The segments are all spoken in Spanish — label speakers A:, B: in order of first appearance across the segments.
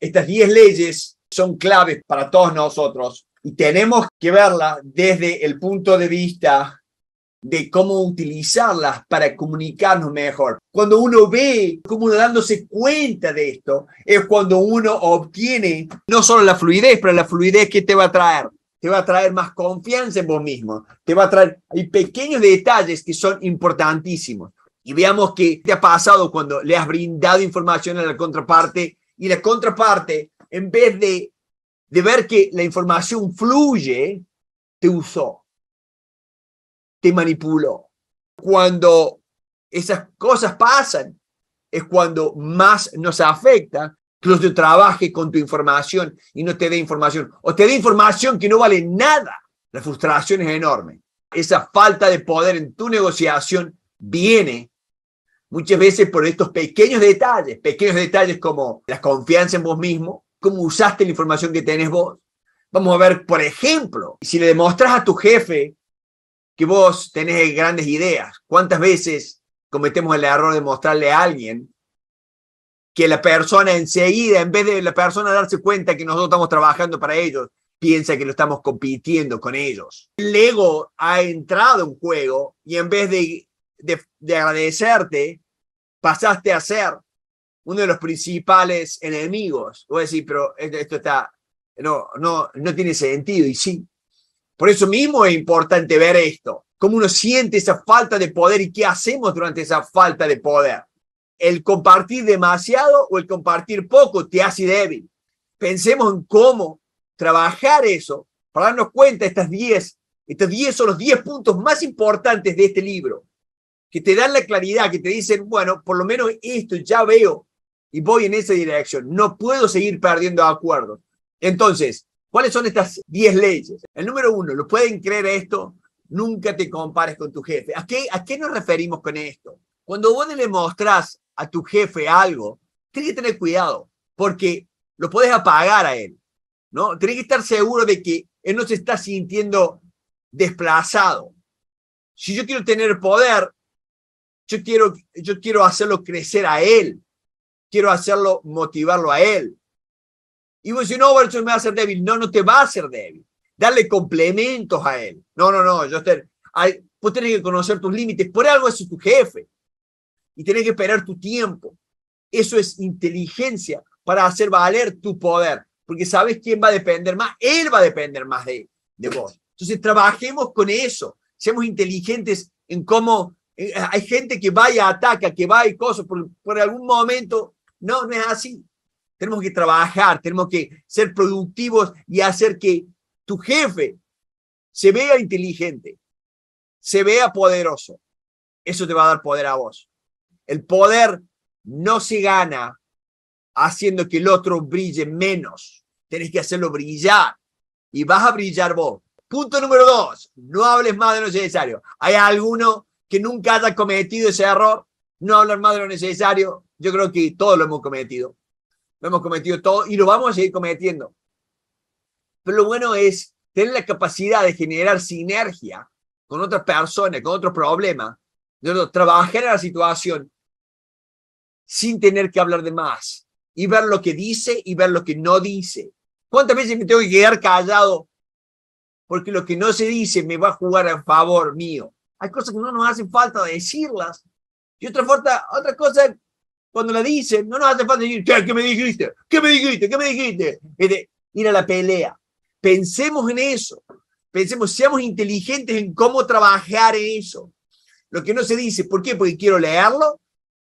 A: Estas 10 leyes son claves para todos nosotros y tenemos que verlas desde el punto de vista de cómo utilizarlas para comunicarnos mejor. Cuando uno ve, cómo uno dándose cuenta de esto, es cuando uno obtiene no solo la fluidez, pero la fluidez que te va a traer. Te va a traer más confianza en vos mismo. Te va a traer... Hay pequeños detalles que son importantísimos. Y veamos qué te ha pasado cuando le has brindado información a la contraparte y la contraparte, en vez de, ver que la información fluye, te usó, te manipuló. Cuando esas cosas pasan, es cuando más nos afecta que los de trabaje con tu información y no te dé información. O te dé información que no vale nada. La frustración es enorme. Esa falta de poder en tu negociación viene Muchas veces por estos pequeños detalles, pequeños detalles como la confianza en vos mismo, cómo usaste la información que tenés vos. Vamos a ver, por ejemplo, si le demostras a tu jefe que vos tenés grandes ideas, cuántas veces cometemos el error de mostrarle a alguien que la persona enseguida, en vez de la persona darse cuenta que nosotros estamos trabajando para ellos, piensa que lo estamos compitiendo con ellos. El ego ha entrado en juego y en vez de, de, de agradecerte, pasaste a ser uno de los principales enemigos. Voy a decir, pero esto está, no, no, no tiene sentido, y sí. Por eso mismo es importante ver esto, cómo uno siente esa falta de poder y qué hacemos durante esa falta de poder. El compartir demasiado o el compartir poco te hace débil. Pensemos en cómo trabajar eso para darnos cuenta de estas diez, Estos 10 son los 10 puntos más importantes de este libro que te dan la claridad, que te dicen, bueno, por lo menos esto ya veo y voy en esa dirección. No puedo seguir perdiendo acuerdos. Entonces, ¿cuáles son estas 10 leyes? El número uno, ¿lo pueden creer esto? Nunca te compares con tu jefe. ¿A qué, a qué nos referimos con esto? Cuando vos le mostrás a tu jefe algo, tienes que tener cuidado, porque lo puedes apagar a él. ¿no? Tenés que estar seguro de que él no se está sintiendo desplazado. Si yo quiero tener poder, yo quiero, yo quiero hacerlo crecer a él. Quiero hacerlo, motivarlo a él. Y vos decís, no, eso me va a hacer débil. No, no te va a hacer débil. Darle complementos a él. No, no, no. Yo te, vos tenés que conocer tus límites. Por algo es tu jefe. Y tenés que esperar tu tiempo. Eso es inteligencia para hacer valer tu poder. Porque sabes quién va a depender más. Él va a depender más de, de vos. Entonces, trabajemos con eso. Seamos inteligentes en cómo eh, eh, hay gente que vaya a ataca, que va y cosas, por, por algún momento, no, no es así. Tenemos que trabajar, tenemos que ser productivos y hacer que tu jefe se vea inteligente, se vea poderoso. Eso te va a dar poder a vos. El poder no se gana haciendo que el otro brille menos. Tenés que hacerlo brillar y vas a brillar vos. Punto número dos, no hables más de lo necesario. Hay alguno que nunca haya cometido ese error, no hablar más de lo necesario. Yo creo que todos lo hemos cometido. Lo hemos cometido todo y lo vamos a seguir cometiendo. Pero lo bueno es tener la capacidad de generar sinergia con otras personas, con otros problemas, de trabajar en la situación sin tener que hablar de más y ver lo que dice y ver lo que no dice. ¿Cuántas veces me tengo que quedar callado? Porque lo que no se dice me va a jugar a favor mío. Hay cosas que no nos hacen falta decirlas. Y otra, falta, otra cosa, cuando la dicen, no nos hace falta decir, ¿qué, me dijiste? ¿Qué me dijiste? ¿Qué me dijiste? Es de ir a la pelea. Pensemos en eso. Pensemos, seamos inteligentes en cómo trabajar en eso. Lo que no se dice, ¿por qué? Porque quiero leerlo,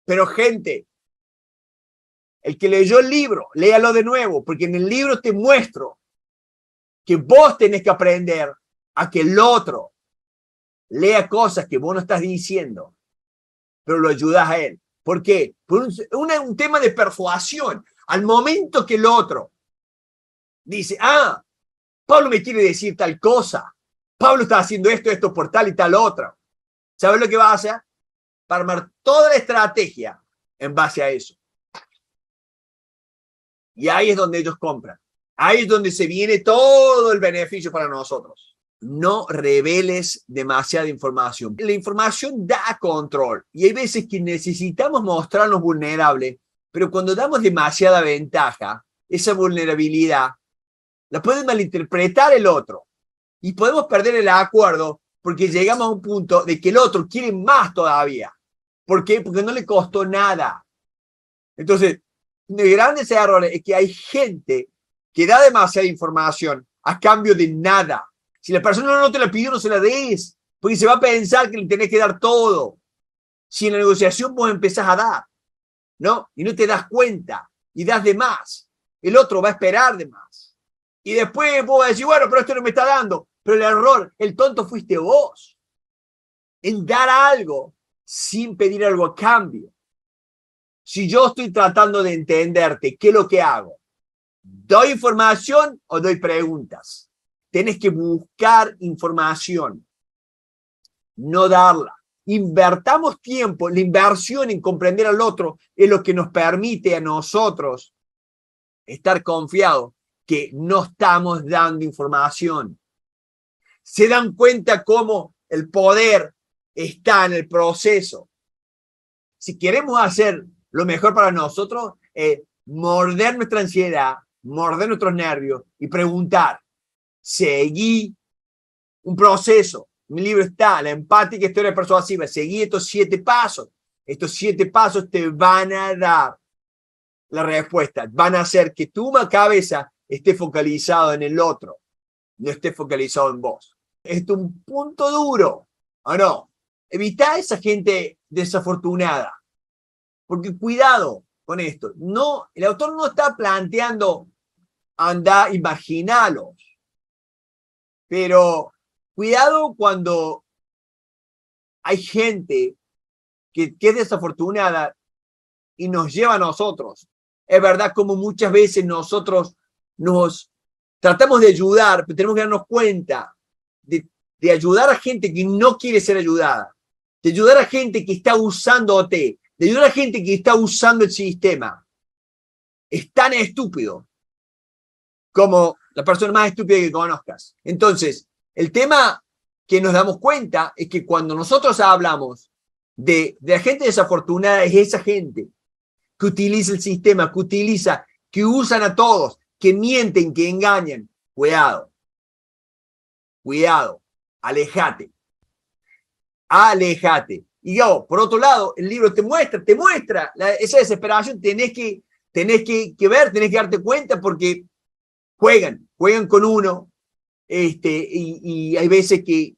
A: pero gente, el que leyó el libro, léalo de nuevo, porque en el libro te muestro que vos tenés que aprender a que el otro lea cosas que vos no estás diciendo, pero lo ayudas a él. ¿Por qué? Por un, tema de persuasión. Al momento que el otro dice, ah, Pablo me quiere decir tal cosa. Pablo está haciendo esto, esto por tal y tal otra. ¿Sabes lo que va a hacer? Para armar toda la estrategia en base a eso. Y ahí es donde ellos compran. Ahí es donde se viene todo el beneficio para nosotros no reveles demasiada información. La información da control y hay veces que necesitamos mostrarnos vulnerables, pero cuando damos demasiada ventaja, esa vulnerabilidad la puede malinterpretar el otro y podemos perder el acuerdo porque llegamos a un punto de que el otro quiere más todavía. ¿Por qué? Porque no le costó nada. Entonces, de grandes errores es que hay gente que da demasiada información a cambio de nada. Si la persona no te la pidió, no se la des, porque se va a pensar que le tenés que dar todo. Si en la negociación vos empezás a dar, ¿no? Y no te das cuenta y das de más, el otro va a esperar de más. Y después vos vas a decir, bueno, pero esto no me está dando. Pero el error, el tonto fuiste vos en dar algo sin pedir algo a cambio. Si yo estoy tratando de entenderte, ¿qué es lo que hago? ¿Doy información o doy preguntas? tenés que buscar información, no darla. Invertamos tiempo, la inversión en comprender al otro es lo que nos permite a nosotros estar confiados que no estamos dando información. Se dan cuenta cómo el poder está en el proceso. Si queremos hacer lo mejor para nosotros, eh, morder nuestra ansiedad, morder nuestros nervios y preguntar, seguí un proceso. Mi libro está, la empática historia me Seguí estos siete pasos. Estos siete pasos te van a dar la respuesta. Van a hacer que tu cabeza esté focalizada en el otro, no esté focalizado en vos. es un punto duro, ¿o no? Evita esa gente desafortunada. Porque cuidado con esto. No, el autor no está planteando andar imaginalos. Pero cuidado cuando hay gente que, es desafortunada y nos lleva a nosotros. Es verdad como muchas veces nosotros nos tratamos de ayudar, pero tenemos que darnos cuenta de, ayudar a gente que no quiere ser ayudada, de ayudar a gente que está usando OT, de ayudar a gente que está usando el sistema. Es tan estúpido como la persona más estúpida que conozcas. Entonces, el tema que nos damos cuenta es que cuando nosotros hablamos de, de la gente desafortunada, es esa gente que utiliza el sistema, que utiliza, que usan a todos, que mienten, que engañan. Cuidado, cuidado, alejate, alejate. Y yo, oh, por otro lado, el libro te muestra, te muestra esa desesperación, tenés que, tenés que, que ver, tenés que darte cuenta porque juegan, juegan con uno, este, y, hay veces que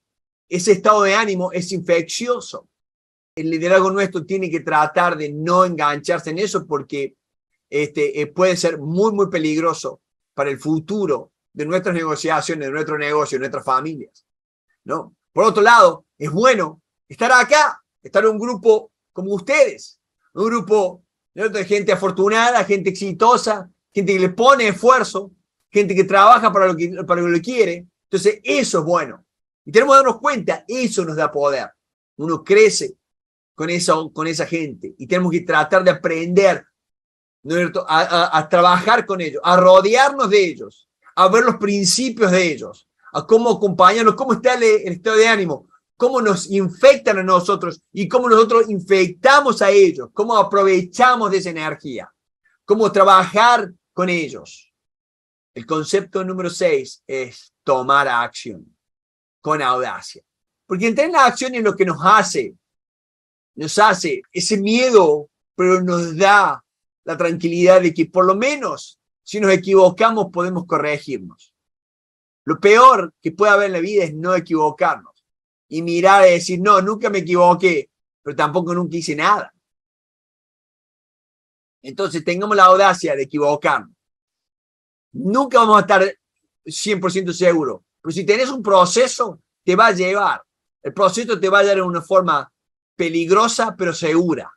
A: ese estado de ánimo es infeccioso. El liderazgo nuestro tiene que tratar de no engancharse en eso porque este, eh, puede ser muy, muy peligroso para el futuro de nuestras negociaciones, de nuestro negocio, de nuestras familias. ¿no? Por otro lado, es bueno estar acá, estar en un grupo como ustedes, un grupo de gente afortunada, gente exitosa, gente que le pone esfuerzo, gente que trabaja para lo que, para lo quiere. Entonces, eso es bueno. Y tenemos que darnos cuenta, eso nos da poder. Uno crece con esa, con esa gente y tenemos que tratar de aprender ¿no a, trabajar con ellos, a rodearnos de ellos, a ver los principios de ellos, a cómo acompañarnos, cómo está el, el estado de ánimo, cómo nos infectan a nosotros y cómo nosotros infectamos a ellos, cómo aprovechamos de esa energía, cómo trabajar con ellos. El concepto número seis es tomar acción con audacia. Porque entrar en la acción es lo que nos hace, nos hace ese miedo, pero nos da la tranquilidad de que por lo menos si nos equivocamos podemos corregirnos. Lo peor que puede haber en la vida es no equivocarnos y mirar y decir, no, nunca me equivoqué, pero tampoco nunca hice nada. Entonces tengamos la audacia de equivocarnos Nunca vamos a estar 100% seguros, pero si tenés un proceso, te va a llevar. El proceso te va a llevar en una forma peligrosa, pero segura.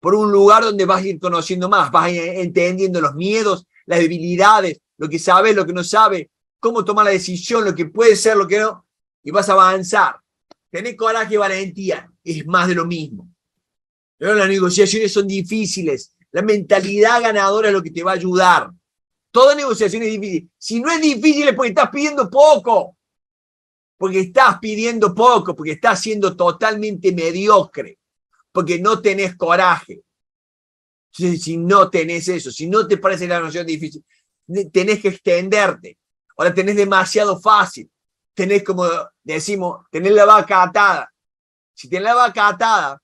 A: Por un lugar donde vas a ir conociendo más, vas a ir entendiendo los miedos, las debilidades, lo que sabes, lo que no sabes, cómo tomar la decisión, lo que puede ser, lo que no, y vas a avanzar. Tener coraje y valentía es más de lo mismo. Pero las negociaciones son difíciles. La mentalidad ganadora es lo que te va a ayudar. Toda negociación es difícil. Si no es difícil es porque estás pidiendo poco. Porque estás pidiendo poco, porque estás siendo totalmente mediocre, porque no tenés coraje. si no tenés eso, si no te parece la noción difícil, tenés que extenderte. Ahora tenés demasiado fácil. Tenés como decimos, tenés la vaca atada. Si tenés la vaca atada,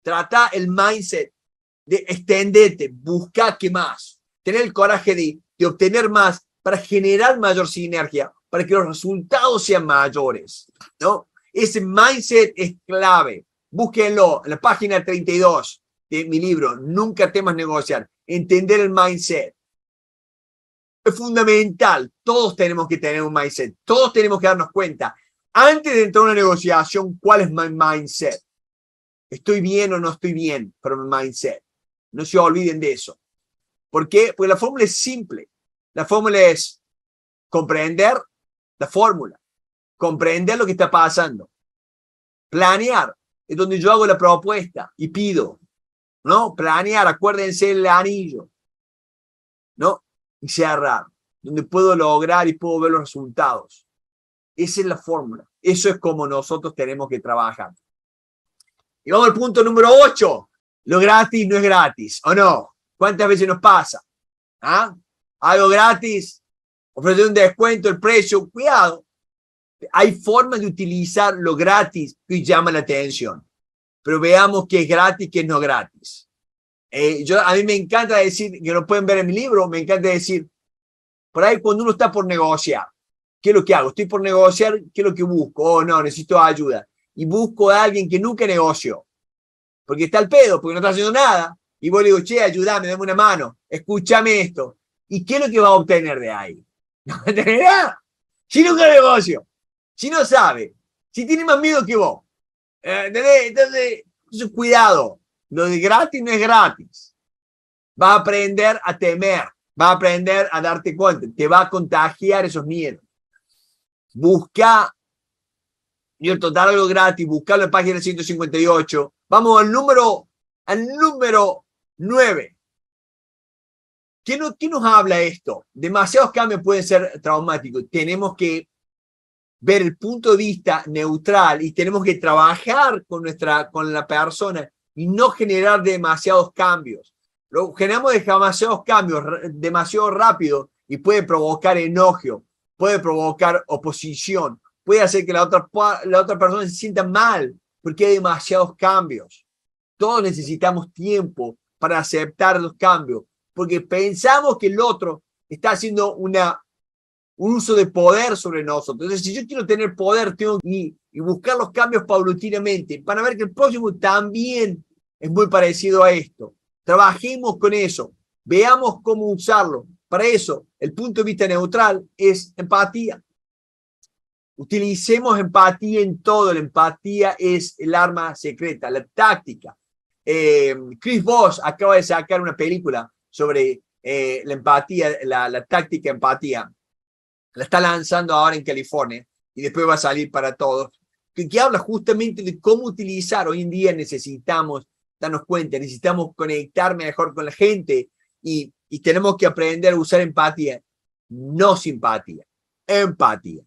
A: trata el mindset de extenderte, busca qué más tener el coraje de, obtener más para generar mayor sinergia, para que los resultados sean mayores, ¿no? Ese mindset es clave. Búsquenlo en la página 32 de mi libro, Nunca temas negociar, entender el mindset. Es fundamental, todos tenemos que tener un mindset, todos tenemos que darnos cuenta, antes de entrar a una negociación, ¿cuál es mi mindset? ¿Estoy bien o no estoy bien? Pero mi mindset. No se olviden de eso. ¿Por qué? Porque la fórmula es simple. La fórmula es comprender la fórmula, comprender lo que está pasando, planear, es donde yo hago la propuesta y pido, ¿no? Planear, acuérdense el anillo, ¿no? Y cerrar, donde puedo lograr y puedo ver los resultados. Esa es la fórmula. Eso es como nosotros tenemos que trabajar. Y vamos al punto número 8. Lo gratis no es gratis, ¿o no? ¿Cuántas veces nos pasa? ¿Ah? Algo gratis, ofrecer un descuento, el precio, cuidado. Hay formas de utilizar lo gratis que llama la atención, pero veamos qué es gratis, qué es no gratis. Eh, yo, a mí me encanta decir, que lo pueden ver en mi libro, me encanta decir, por ahí cuando uno está por negociar, ¿qué es lo que hago? Estoy por negociar, ¿qué es lo que busco? Oh, no, necesito ayuda. Y busco a alguien que nunca negoció, porque está al pedo, porque no está haciendo nada, y vos le digo, che, ayúdame, dame una mano, escúchame esto. ¿Y qué es lo que va a obtener de ahí? No va a tener nada. Si nunca negocio, si no sabe, si tiene más miedo que vos. Eh, entonces, cuidado, lo de gratis no es gratis. Va a aprender a temer, va a aprender a darte cuenta, te va a contagiar esos miedos. Busca, yo total algo gratis, busca en la página 158. Vamos al número, al número Nueve. ¿Qué, nos habla esto? Demasiados cambios pueden ser traumáticos. Tenemos que ver el punto de vista neutral y tenemos que trabajar con, nuestra, con la persona y no generar demasiados cambios. Lo, generamos demasiados cambios demasiado rápido y puede provocar enojo, puede provocar oposición, puede hacer que la otra, la otra persona se sienta mal porque hay demasiados cambios. Todos necesitamos tiempo para aceptar los cambios, porque pensamos que el otro está haciendo una, un uso de poder sobre nosotros. Entonces, si yo quiero tener poder, tengo que y buscar los cambios paulatinamente para ver que el próximo también es muy parecido a esto. Trabajemos con eso, veamos cómo usarlo. Para eso, el punto de vista neutral es empatía. Utilicemos empatía en todo. La empatía es el arma secreta, la táctica eh, Chris Voss acaba de sacar una película sobre eh, la empatía, la, táctica empatía. La está lanzando ahora en California y después va a salir para todos. Que, habla justamente de cómo utilizar. Hoy en día necesitamos darnos cuenta, necesitamos conectar mejor con la gente y, y tenemos que aprender a usar empatía, no simpatía. Empatía,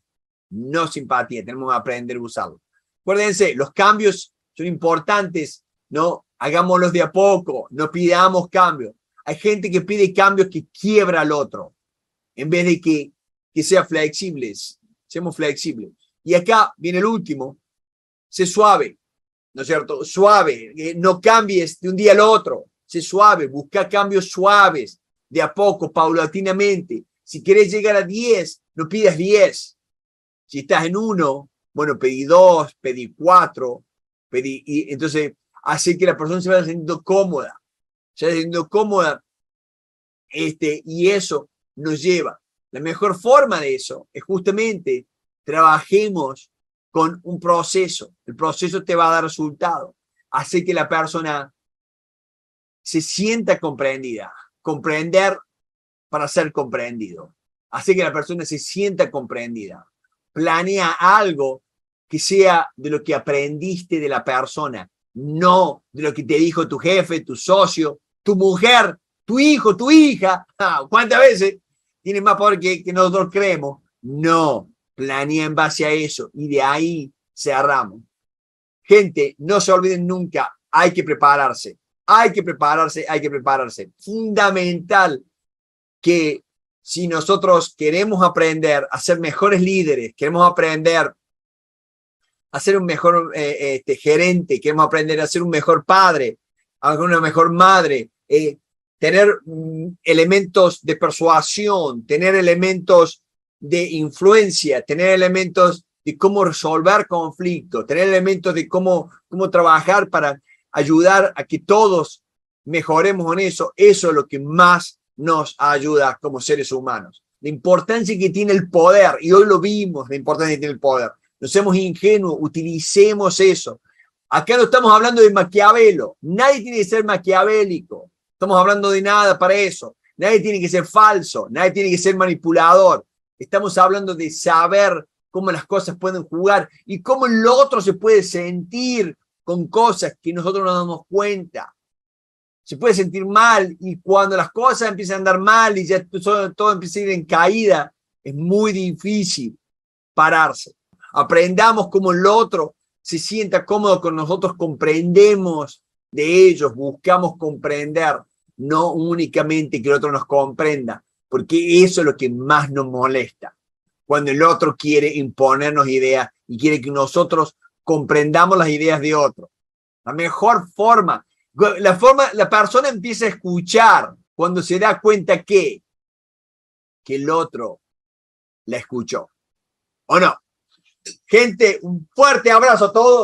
A: no simpatía. Tenemos que aprender a usarlo. Acuérdense, los cambios son importantes, ¿no? hagámoslos de a poco, no pidamos cambios. Hay gente que pide cambios que quiebra al otro, en vez de que, que sea flexibles, seamos flexibles. Y acá viene el último, sé suave, ¿no es cierto? Suave, eh, no cambies de un día al otro, sé suave, busca cambios suaves, de a poco, paulatinamente. Si quieres llegar a 10, no pidas 10. Si estás en uno, bueno, pedí dos, pedí cuatro, pedí, y entonces hace que la persona se vaya sintiendo cómoda, se vaya sintiendo cómoda, este, y eso nos lleva. La mejor forma de eso es justamente trabajemos con un proceso. El proceso te va a dar resultado. Hace que la persona se sienta comprendida. Comprender para ser comprendido. Hace que la persona se sienta comprendida. Planea algo que sea de lo que aprendiste de la persona, no de lo que te dijo tu jefe, tu socio, tu mujer, tu hijo, tu hija. Ah, ¿Cuántas veces tienes más poder que, nosotros creemos? No, planea en base a eso y de ahí cerramos. Gente, no se olviden nunca, hay que prepararse, hay que prepararse, hay que prepararse. Fundamental que si nosotros queremos aprender a ser mejores líderes, queremos aprender hacer ser un mejor eh, este, gerente, queremos aprender a ser un mejor padre, a una mejor madre, eh, tener mm, elementos de persuasión, tener elementos de influencia, tener elementos de cómo resolver conflictos, tener elementos de cómo, cómo trabajar para ayudar a que todos mejoremos en eso. Eso es lo que más nos ayuda como seres humanos. La importancia que tiene el poder, y hoy lo vimos, la importancia que tiene el poder no seamos ingenuos, utilicemos eso. Acá no estamos hablando de Maquiavelo, nadie tiene que ser maquiavélico, estamos hablando de nada para eso, nadie tiene que ser falso, nadie tiene que ser manipulador, estamos hablando de saber cómo las cosas pueden jugar y cómo el otro se puede sentir con cosas que nosotros no nos damos cuenta. Se puede sentir mal y cuando las cosas empiezan a andar mal y ya todo, todo empieza a ir en caída, es muy difícil pararse. Aprendamos cómo el otro se sienta cómodo con nosotros, comprendemos de ellos, buscamos comprender, no únicamente que el otro nos comprenda, porque eso es lo que más nos molesta, cuando el otro quiere imponernos ideas y quiere que nosotros comprendamos las ideas de otro. La mejor forma, la forma, la persona empieza a escuchar cuando se da cuenta que, que el otro la escuchó. ¿O no? Gente, un fuerte abrazo a todos.